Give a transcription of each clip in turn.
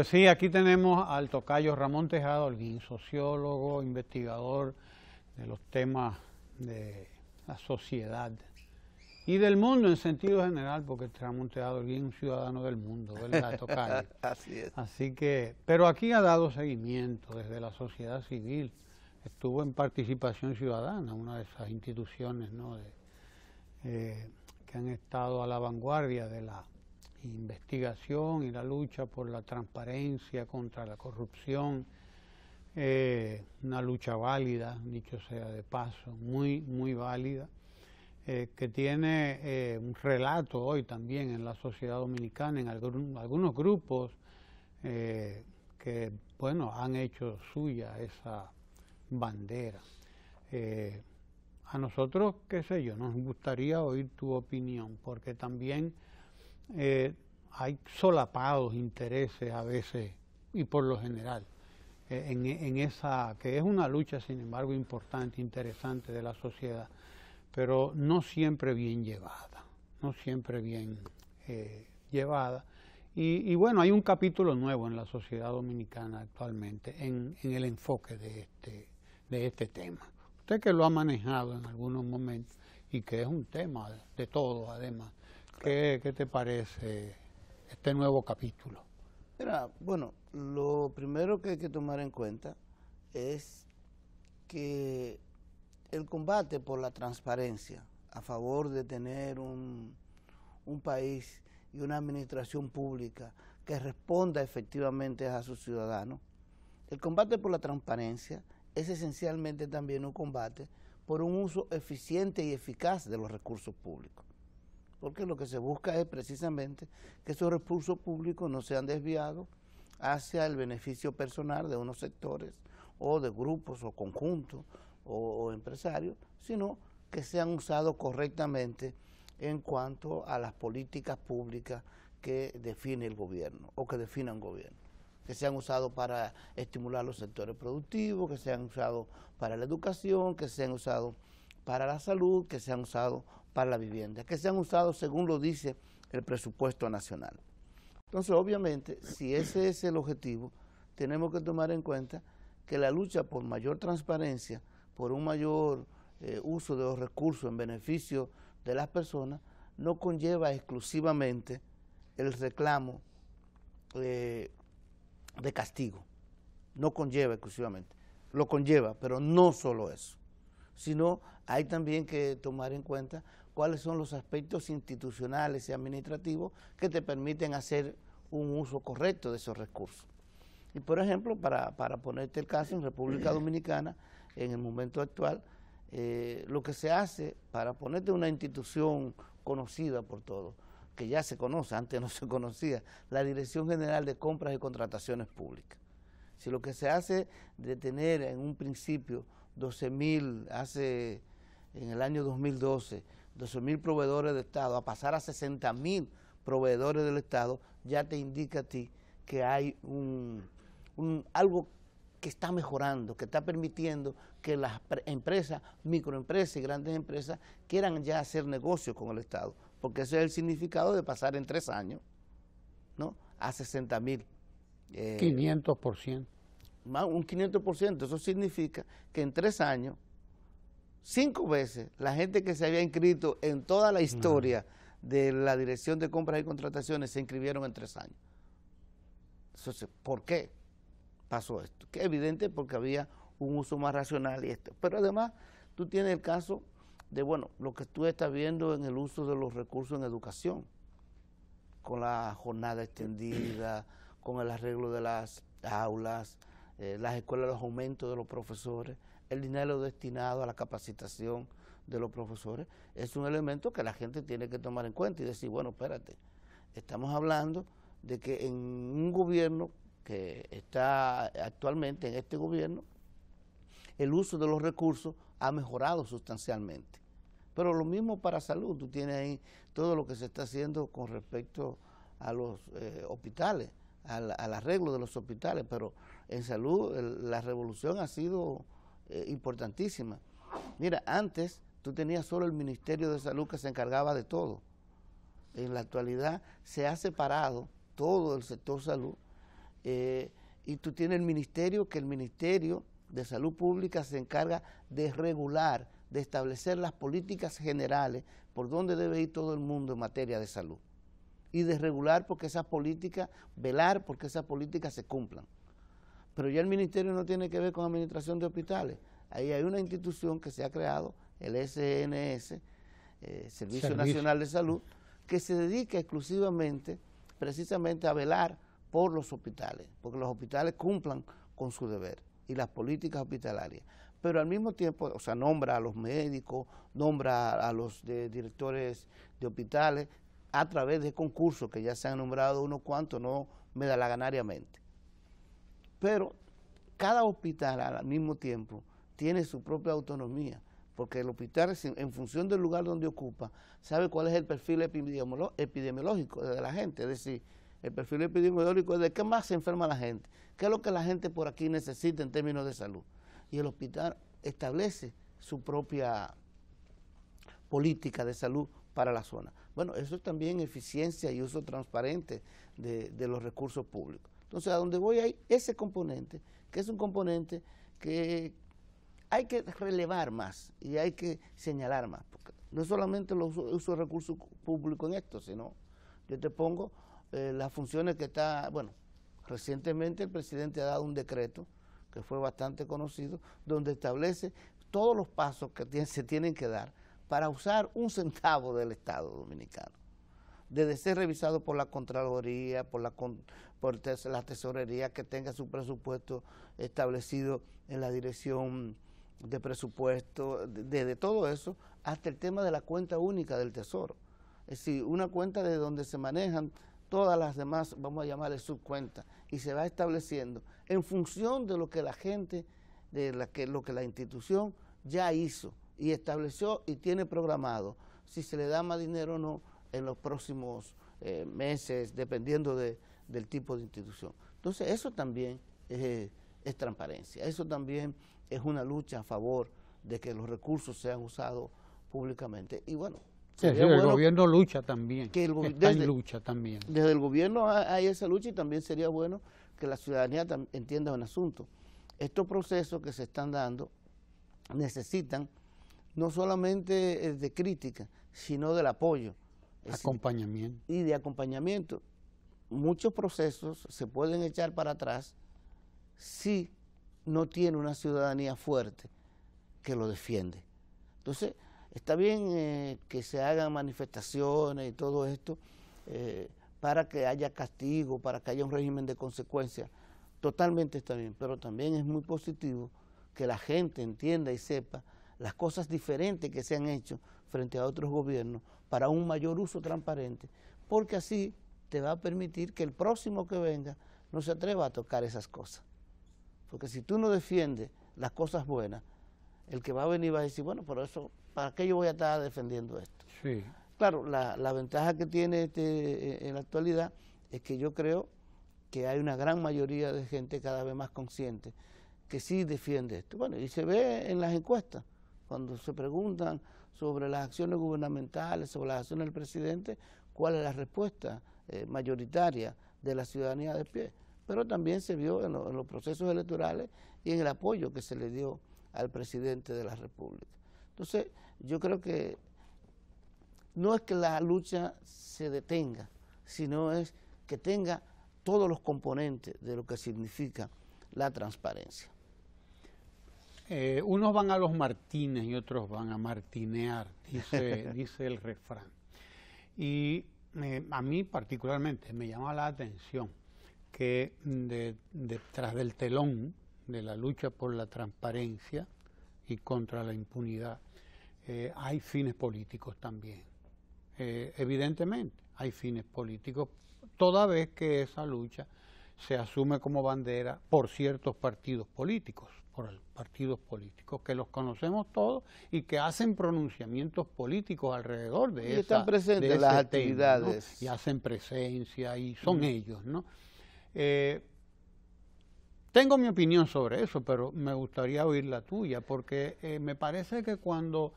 Pues sí, aquí tenemos al tocayo Ramón Tejado alguien sociólogo, investigador de los temas de la sociedad y del mundo en sentido general, porque Ramón Tejado es un ciudadano del mundo, ¿verdad, tocayo? Así es. Así que, pero aquí ha dado seguimiento desde la sociedad civil, estuvo en Participación Ciudadana, una de esas instituciones ¿no? Eh, que han estado a la vanguardia de la investigación y la lucha por la transparencia contra la corrupción, eh, una lucha válida, dicho sea de paso, muy, muy válida, eh, que tiene eh, un relato hoy también en la sociedad dominicana, en algunos grupos que, bueno, han hecho suya esa bandera. a nosotros, qué sé yo, nos gustaría oír tu opinión, porque también eh, hay solapados intereses a veces y por lo general eh, en, esa que es una lucha sin embargo importante, interesante de la sociedad, pero no siempre bien llevada, no siempre bien eh, llevada. Y, bueno, hay un capítulo nuevo en la sociedad dominicana actualmente en, el enfoque de este, de este tema. Usted que lo ha manejado en algunos momentos y que es un tema de, de todo además, ¿Qué, te parece este nuevo capítulo? bueno, lo primero que hay que tomar en cuenta es que el combate por la transparencia a favor de tener un país y una administración pública que responda efectivamente a sus ciudadanos, el combate por la transparencia es esencialmente también un combate por un uso eficiente y eficaz de los recursos públicos porque lo que se busca es precisamente que esos recursos públicos no sean desviados hacia el beneficio personal de unos sectores o de grupos o conjuntos o, empresarios, sino que sean usados correctamente en cuanto a las políticas públicas que define el gobierno o que definan un gobierno que sean usados para estimular los sectores productivos, que sean usados para la educación, que sean usados para la salud, que sean usados para la vivienda, que se han usado, según lo dice el presupuesto nacional. Entonces, obviamente, si ese es el objetivo, tenemos que tomar en cuenta que la lucha por mayor transparencia, por un mayor eh, uso de los recursos en beneficio de las personas, no conlleva exclusivamente el reclamo eh, de castigo. No conlleva exclusivamente. Lo conlleva, pero no solo eso sino hay también que tomar en cuenta cuáles son los aspectos institucionales y administrativos que te permiten hacer un uso correcto de esos recursos. Y por ejemplo, para, ponerte el caso, en República Dominicana, en el momento actual, eh, lo que se hace para ponerte una institución conocida por todos, que ya se conoce, antes no se conocía, la Dirección General de Compras y Contrataciones Públicas. Si lo que se hace de tener en un principio 12 mil hace en el año 2012, 12 mil proveedores de Estado, a pasar a 60 mil proveedores del Estado, ya te indica a ti que hay un, algo que está mejorando, que está permitiendo que las empresas, microempresas y grandes empresas quieran ya hacer negocios con el Estado, porque ese es el significado de pasar en tres años ¿no? a 60 mil. 500%. Eh, un 500%. Eso significa que en tres años, cinco veces, la gente que se había inscrito en toda la historia de la Dirección de Compras y Contrataciones se inscribieron en tres años. Entonces, ¿por qué pasó esto? Que evidente porque había un uso más racional y esto. Pero además, tú tienes el caso de, bueno, lo que tú estás viendo en el uso de los recursos en educación, con la jornada extendida, con el arreglo de las aulas, eh, las escuelas, los aumentos de los profesores, el dinero destinado a la capacitación de los profesores, es un elemento que la gente tiene que tomar en cuenta y decir, bueno, espérate, estamos hablando de que en un gobierno que está actualmente en este gobierno, el uso de los recursos ha mejorado sustancialmente. Pero lo mismo para salud, tú tienes ahí todo lo que se está haciendo con respecto a los eh, hospitales, al arreglo de los hospitales, pero en salud la revolución ha sido eh, importantísima. Mira, antes tú tenías solo el Ministerio de Salud que se encargaba de todo. En la actualidad se ha separado todo el sector salud eh, y tú tienes el ministerio que el Ministerio de Salud Pública se encarga de regular, de establecer las políticas generales por donde debe ir todo el mundo en materia de salud y de regular porque esas políticas, velar porque esas políticas se cumplan. Pero ya el ministerio no tiene que ver con administración de hospitales. Ahí hay una institución que se ha creado, el SNS, eh, Servicio, Nacional de Salud, que se dedica exclusivamente, precisamente, a velar por los hospitales, porque los hospitales cumplan con su deber y las políticas hospitalarias. Pero al mismo tiempo, o sea, nombra a los médicos, nombra a, los directores de hospitales a través de concursos que ya se han nombrado unos cuantos, no me da la medalaganariamente. Pero cada hospital al mismo tiempo tiene su propia autonomía, porque el hospital, en función del lugar donde ocupa, sabe cuál es el perfil epidemiológico de la gente. Es decir, el perfil epidemiológico es de qué más se enferma la gente, qué es lo que la gente por aquí necesita en términos de salud. Y el hospital establece su propia política de salud para la zona. Bueno, eso es también eficiencia y uso transparente de, los recursos públicos. Entonces, a donde voy hay ese componente, que es un componente que hay que relevar más y hay que señalar más. Porque no solamente los uso de recursos públicos en esto, sino yo te pongo eh, las funciones que está, bueno, recientemente el presidente ha dado un decreto que fue bastante conocido, donde establece todos los pasos que se tienen que dar para usar un centavo del Estado dominicano. Desde ser revisado por la Contraloría, por la, Tesorería, que tenga su presupuesto establecido en la dirección de presupuesto, desde todo eso, hasta el tema de la cuenta única del Tesoro. Es decir, una cuenta de donde se manejan todas las demás, vamos a llamarle subcuentas, y se va estableciendo en función de lo que la gente, de la que, lo que la institución ya hizo y estableció y tiene programado si se le da más dinero o no en los próximos eh, meses, dependiendo de, del tipo de institución. Entonces, eso también es, transparencia, eso también es una lucha a favor de que los recursos sean usados públicamente. Y bueno, el gobierno lucha también, que lucha también. Desde el gobierno hay esa lucha y también sería bueno que la ciudadanía entienda un asunto. Estos procesos que se están dando necesitan no solamente eh, de crítica, sino del apoyo. Acompañamiento. y de acompañamiento. Muchos procesos se pueden echar para atrás si no tiene una ciudadanía fuerte que lo defiende. Entonces, está bien eh, que se hagan manifestaciones y todo esto eh, para que haya castigo, para que haya un régimen de consecuencias. Totalmente está bien, pero también es muy positivo que la gente entienda y sepa las cosas diferentes que se han hecho frente a otros gobiernos para un mayor uso transparente, porque así te va a permitir que el próximo que venga no se atreva a tocar esas cosas. Porque si tú no defiendes las cosas buenas, el que va a venir va a decir, bueno, pero eso, ¿para qué yo voy a estar defendiendo esto? Sí. Claro, la, la ventaja que tiene este, eh, en la actualidad es que yo creo que hay una gran mayoría de gente cada vez más consciente que sí defiende esto. Bueno, y se ve en las encuestas cuando se preguntan sobre las acciones gubernamentales, sobre las acciones del presidente, cuál es la respuesta eh, mayoritaria de la ciudadanía de pie. Pero también se vio en, en, los procesos electorales y en el apoyo que se le dio al presidente de la República. Entonces, yo creo que no es que la lucha se detenga, sino es que tenga todos los componentes de lo que significa la transparencia. Eh, unos van a los martines y otros van a martinear, dice, dice el refrán. Y eh, a mí particularmente me llama la atención que detrás del telón de la lucha por la transparencia y contra la impunidad eh, hay fines políticos también. evidentemente, hay fines políticos, toda vez que esa lucha se asume como bandera por ciertos partidos políticos partidos políticos, que los conocemos todos y que hacen pronunciamientos políticos alrededor de eso. Y las actividades. Y hacen presencia y son ellos, ¿no? Eh, tengo mi opinión sobre eso, pero me gustaría oír la tuya, porque eh, me parece que cuando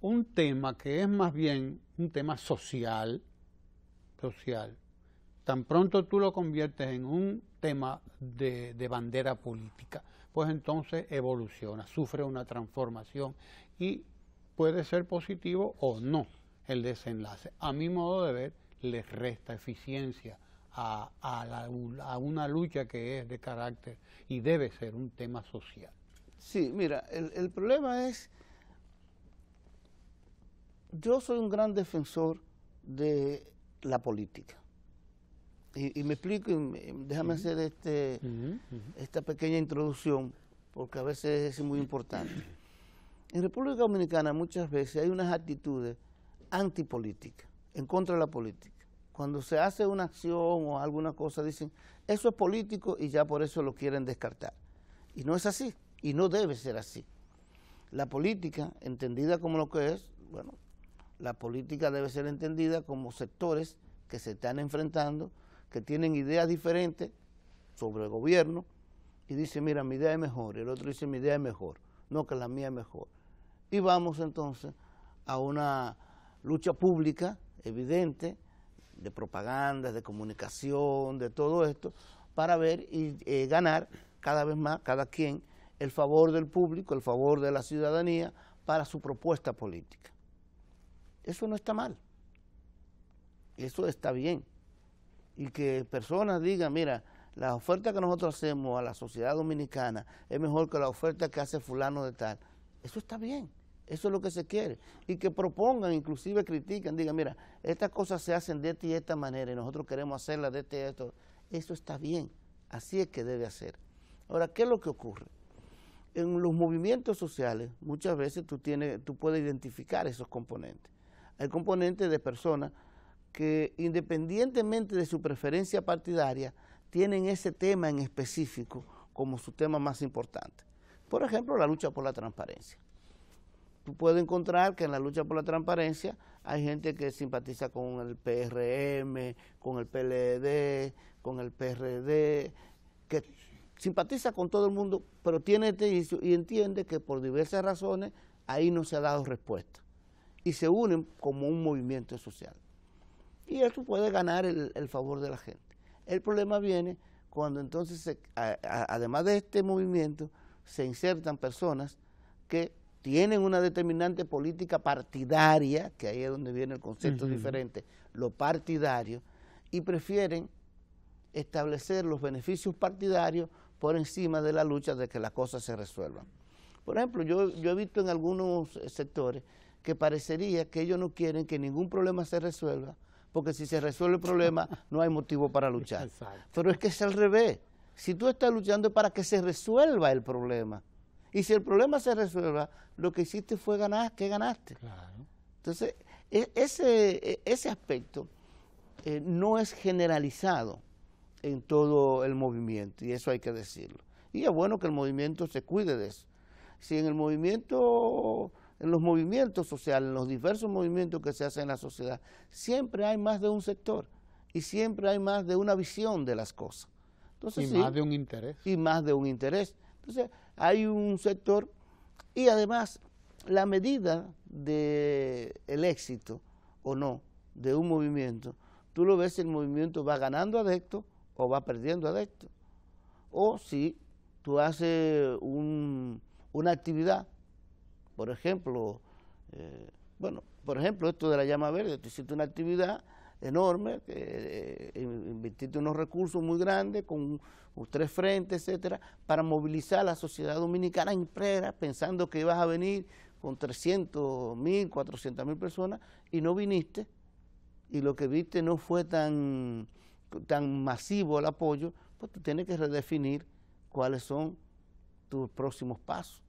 un tema que es más bien un tema social, social, tan pronto tú lo conviertes en un tema de bandera política, pues entonces evoluciona, sufre una transformación y puede ser positivo o no el desenlace. A mi modo de ver, les resta eficiencia a, una lucha que es de carácter y debe ser un tema social. Sí, mira, el problema es, yo soy un gran defensor de la política y, me explico, déjame hacer este, esta pequeña introducción, porque a veces es muy importante. En República Dominicana muchas veces hay unas actitudes antipolíticas, en contra de la política. Cuando se hace una acción o alguna cosa, dicen, eso es político y ya por eso lo quieren descartar. Y no es así, y no debe ser así. La política, entendida como lo que es, bueno, la política debe ser entendida como sectores que se están enfrentando que tienen ideas diferentes sobre el gobierno y dicen, mira, mi idea es mejor, y el otro dice, mi idea es mejor, no, que la mía es mejor. Y vamos entonces a una lucha pública evidente de propaganda, de comunicación, de todo esto, para ver y eh, ganar cada vez más, cada quien, el favor del público, el favor de la ciudadanía para su propuesta política. Eso no está mal, eso está bien y que personas digan, mira, la oferta que nosotros hacemos a la sociedad dominicana es mejor que la oferta que hace fulano de tal. Eso está bien, eso es lo que se quiere. Y que propongan, inclusive critiquen, digan, mira, estas cosas se hacen de esta y de esta manera y nosotros queremos hacerlas de este y de esto. Eso está bien, así es que debe hacer. Ahora, ¿qué es lo que ocurre? En los movimientos sociales, muchas veces tú, tienes, tú puedes identificar esos componentes. Hay componentes de personas que independientemente de su preferencia partidaria, tienen ese tema en específico como su tema más importante. Por ejemplo, la lucha por la transparencia. Tú puedes encontrar que en la lucha por la transparencia hay gente que simpatiza con el PRM, con el PLD, con el PRD, que simpatiza con todo el mundo, pero tiene este inicio y entiende que por diversas razones ahí no se ha dado respuesta. Y se unen como un movimiento social y esto puede ganar el, favor de la gente. El problema viene cuando entonces, además de este movimiento, se insertan personas que tienen una determinante política partidaria, que ahí es donde viene el concepto diferente, lo partidario, y prefieren establecer los beneficios partidarios por encima de la lucha de que las cosas se resuelvan. Por ejemplo, yo he visto en algunos sectores que parecería que ellos no quieren que ningún problema se resuelva porque si se resuelve el problema no hay motivo para luchar. Pero es que es al revés. Si tú estás luchando para que se resuelva el problema. Y si el problema se resuelva, lo que hiciste fue ganar, que ganaste. Entonces, e, ese, e, ese aspecto eh, no es generalizado en todo el movimiento, y eso hay que decirlo. Y es bueno que el movimiento se cuide de eso. Si en el movimiento en los movimientos sociales, en los diversos movimientos que se hacen en la sociedad, siempre hay más de un sector y siempre hay más de una visión de las cosas. Entonces, y más de un interés. Y más de un interés. Entonces, hay un sector y además la medida del el éxito o no de un movimiento, tú lo ves si el movimiento va ganando adecto o va perdiendo adecto. O si tú haces una actividad por ejemplo, eh, bueno, por ejemplo, esto de la llama verde, tú hiciste una actividad enorme, que eh, unos recursos muy grandes con tres frentes, etcétera, para movilizar a la sociedad dominicana en preras, pensando que ibas a venir con 300 mil, 400 mil personas, y no viniste, y lo que viste no fue tan, tan masivo el apoyo, pues tú tienes que redefinir cuáles son tus próximos pasos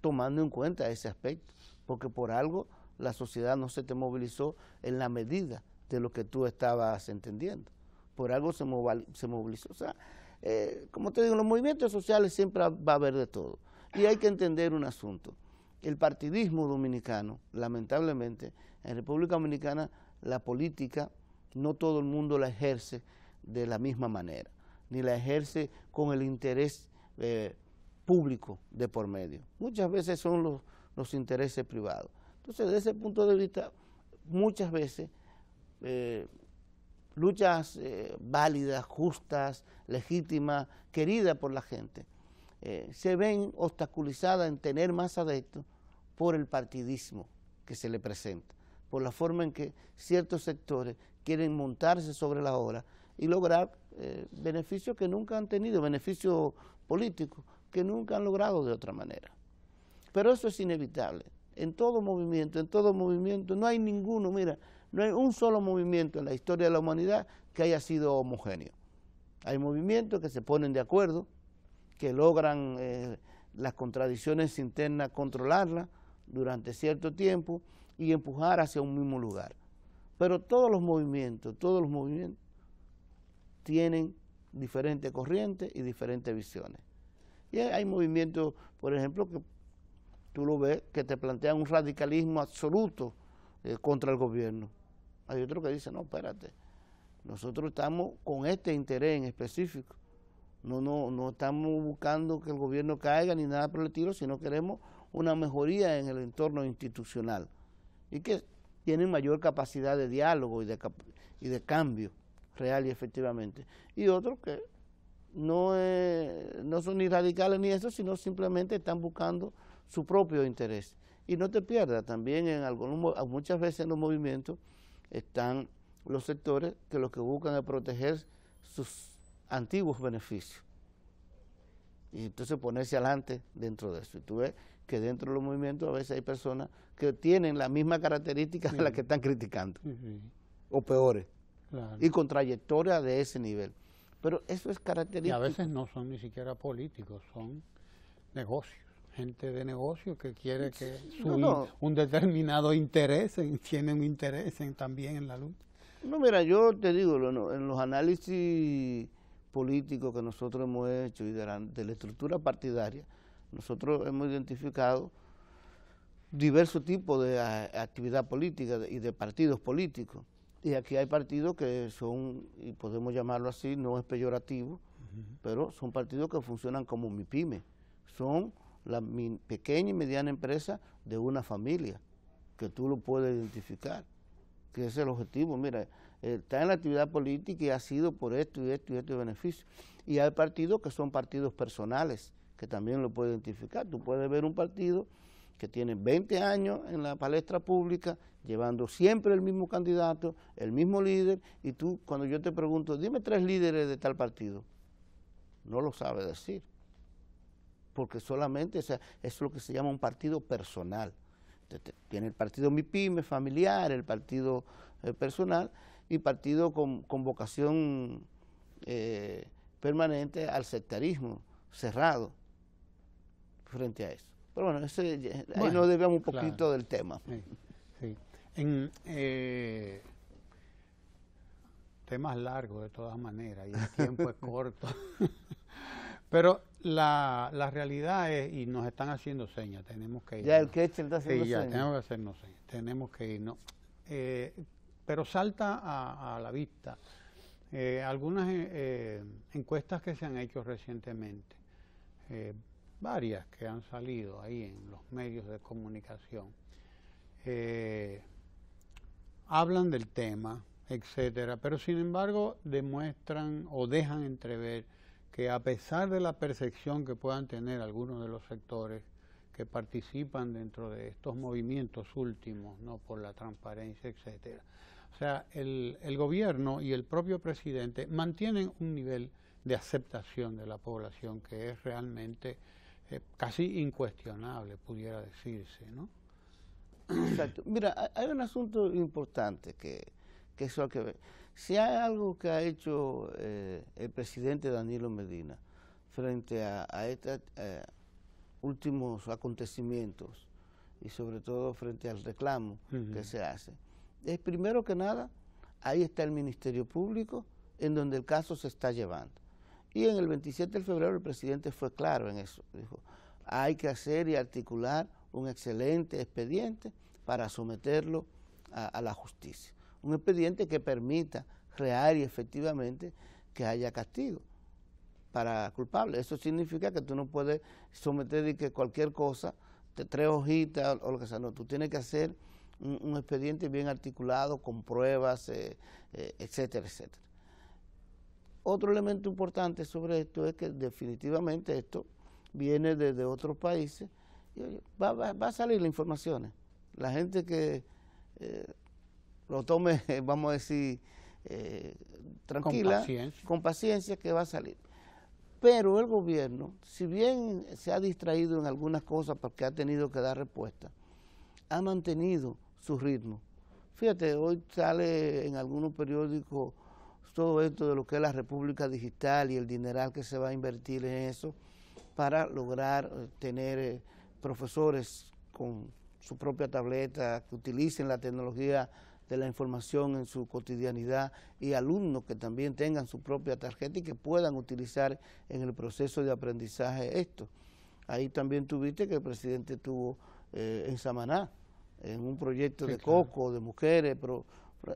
tomando en cuenta ese aspecto, porque por algo la sociedad no se te movilizó en la medida de lo que tú estabas entendiendo. Por algo se, movilizó. O sea, eh, como te digo, en los movimientos sociales siempre va a haber de todo. Y hay que entender un asunto. El partidismo dominicano, lamentablemente, en República Dominicana la política no todo el mundo la ejerce de la misma manera, ni la ejerce con el interés eh, público de por medio. Muchas veces son los, intereses privados. Entonces, desde ese punto de vista, muchas veces eh, luchas eh, válidas, justas, legítimas, queridas por la gente, eh, se ven obstaculizadas en tener más adeptos por el partidismo que se le presenta, por la forma en que ciertos sectores quieren montarse sobre la obra... y lograr beneficios que nunca han tenido, beneficios políticos, que nunca han logrado de otra manera. Pero eso es inevitable. En todo movimiento, en todo movimiento, no hay ninguno, mira, no hay un solo movimiento en la historia de la humanidad que haya sido homogéneo. Hay movimientos que se ponen de acuerdo, que logran eh, las contradicciones internas controlarlas durante cierto tiempo y empujar hacia un mismo lugar. Pero todos los movimientos, todos los movimientos tienen diferentes corrientes y diferentes visiones. Y hay movimientos, por ejemplo, que tú lo ves, que te plantean un radicalismo absoluto eh, contra el gobierno. Hay otro que dice, no, espérate, nosotros estamos con este interés en específico. No, no, no estamos buscando que el gobierno caiga ni nada por el tiro, sino queremos una mejoría en el entorno institucional y que tienen mayor capacidad de diálogo y de, cambio real y efectivamente. Y otro que no, eh, no son ni radicales ni eso, sino simplemente están buscando su propio interés. Y no te pierdas, también en algunos, muchas veces en los movimientos están los sectores que los que buscan es proteger sus antiguos beneficios. Y entonces ponerse adelante dentro de eso. Y tú ves que dentro de los movimientos a veces hay personas que tienen la misma característica de las que están criticando, o peores, y con trayectoria de ese nivel. Pero eso es característico. Y a veces no son ni siquiera políticos, son negocios, gente de negocios que quiere que su, un determinado interés, tiene un interés también en la lucha. No, mira, yo te digo, en los análisis políticos que nosotros hemos hecho y de la, estructura partidaria, nosotros hemos identificado diversos tipos de actividad política y de partidos políticos. Y aquí hay partidos que son, y podemos llamarlo así, no es peyorativo, pero son partidos que funcionan como MIPYME. Son la pequeña y mediana empresa de una familia, que tú lo puedes identificar, que es el objetivo. Mira, está en la actividad política y ha sido por esto y esto y esto de beneficio. Y hay partidos que son partidos personales, que también lo puedes identificar. Tú puedes ver un partido que tiene 20 años en la palestra pública, llevando siempre el mismo candidato, el mismo líder, y tú cuando yo te pregunto, dime tres líderes de tal partido, no lo sabe decir, porque solamente es lo que se llama un partido personal. Tiene el partido MIPIME, familiar, el partido eh, personal y partido con, con vocación eh, permanente al sectarismo cerrado frente a eso. Pero bueno, ahí nos debemos un poquito del tema. En eh, temas largos, de todas maneras, y el tiempo es corto. Pero la, la, realidad es, y nos están haciendo señas, tenemos que ir. Ya el que está haciendo sí, ya, tenemos que hacernos señas, tenemos que irnos. Eh, pero salta a, la vista eh, algunas eh, eh, encuestas que se han hecho recientemente varias que han salido ahí en los medios de comunicación, eh, hablan del tema, etcétera, pero sin embargo demuestran o dejan entrever que a pesar de la percepción que puedan tener algunos de los sectores que participan dentro de estos movimientos últimos, no por la transparencia, etcétera, o sea, el, el gobierno y el propio presidente mantienen un nivel de aceptación de la población que es realmente eh, casi incuestionable, pudiera decirse, ¿no? Exacto. Mira, hay un asunto importante que, que eso hay que ver. Si hay algo que ha hecho eh, el presidente Danilo Medina frente a, estos eh, últimos acontecimientos y sobre todo frente al reclamo que se hace, es primero que nada, ahí está el Ministerio Público en donde el caso se está llevando. Y en el 27 de febrero el presidente fue claro en eso. Dijo, hay que hacer y articular un excelente expediente para someterlo a, la justicia. Un expediente que permita crear y efectivamente que haya castigo para culpables. Eso significa que tú no puedes someter y que cualquier cosa, tres hojitas o, lo que sea, no, tú tienes que hacer un, expediente bien articulado, con pruebas, eh, eh, etcétera, etcétera. Otro elemento importante sobre esto es que definitivamente esto viene desde otros países. Y va, a salir la información. La gente que eh, lo tome, vamos a decir, eh, tranquila, con paciencia, que va a salir. Pero el gobierno, si bien se ha distraído en algunas cosas porque ha tenido que dar respuesta, ha mantenido su ritmo. Fíjate, hoy sale en algunos periódicos todo esto de lo que es la República Digital y el dineral que se va a invertir en eso para lograr eh, tener eh, profesores con su propia tableta, que utilicen la tecnología de la información en su cotidianidad y alumnos que también tengan su propia tarjeta y que puedan utilizar en el proceso de aprendizaje esto. Ahí también tuviste que el presidente tuvo eh, en Samaná, en un proyecto de coco, de mujeres, pero,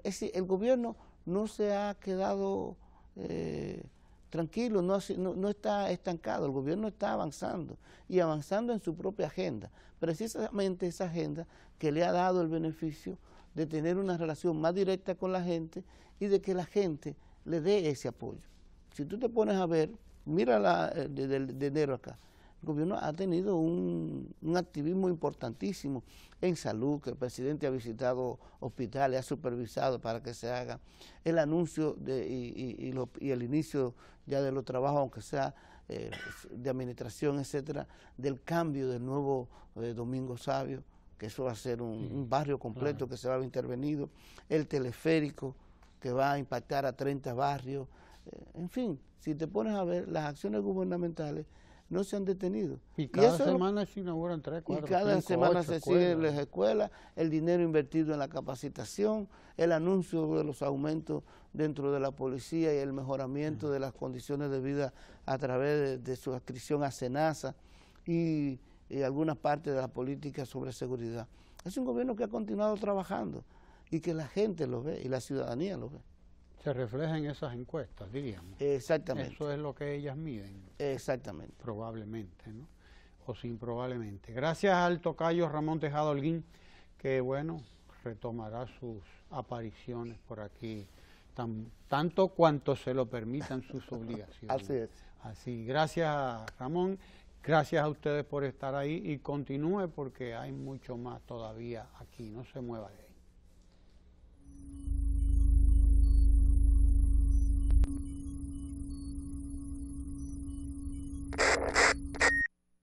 es el gobierno no se ha quedado eh, tranquilo, no, está estancado, el gobierno está avanzando y avanzando en su propia agenda, precisamente esa agenda que le ha dado el beneficio de tener una relación más directa con la gente y de que la gente le dé ese apoyo. Si tú te pones a ver, mira la eh, de, de enero acá, gobierno ha tenido un, activismo importantísimo en salud, que el presidente ha visitado hospitales, ha supervisado para que se haga el anuncio de, y, el inicio ya de los trabajos, aunque sea eh, de administración, etcétera, del cambio del nuevo eh, Domingo Sabio, que eso va a ser un, barrio completo que se va a haber intervenido, el teleférico que va a impactar a 30 barrios, eh, en fin, si te pones a ver las acciones gubernamentales, no se han detenido. Y cada semana se inauguran tres, cuatro, Y cada semana se siguen las escuelas, el dinero invertido en la capacitación, el anuncio de los aumentos dentro de la policía y el mejoramiento de las condiciones de vida a través de, su adscripción a SENASA y, y algunas partes de la política sobre seguridad. Es un gobierno que ha continuado trabajando y que la gente lo ve y la ciudadanía lo ve se refleja en esas encuestas, diríamos. Exactamente. Eso es lo que ellas miden. Exactamente. Probablemente, ¿no? O sin probablemente. Gracias al tocayo Ramón Tejado Holguín, que bueno, retomará sus apariciones por aquí, tan, tanto cuanto se lo permitan sus obligaciones. Así es. Así, gracias Ramón, gracias a ustedes por estar ahí y continúe porque hay mucho más todavía aquí, no se mueva de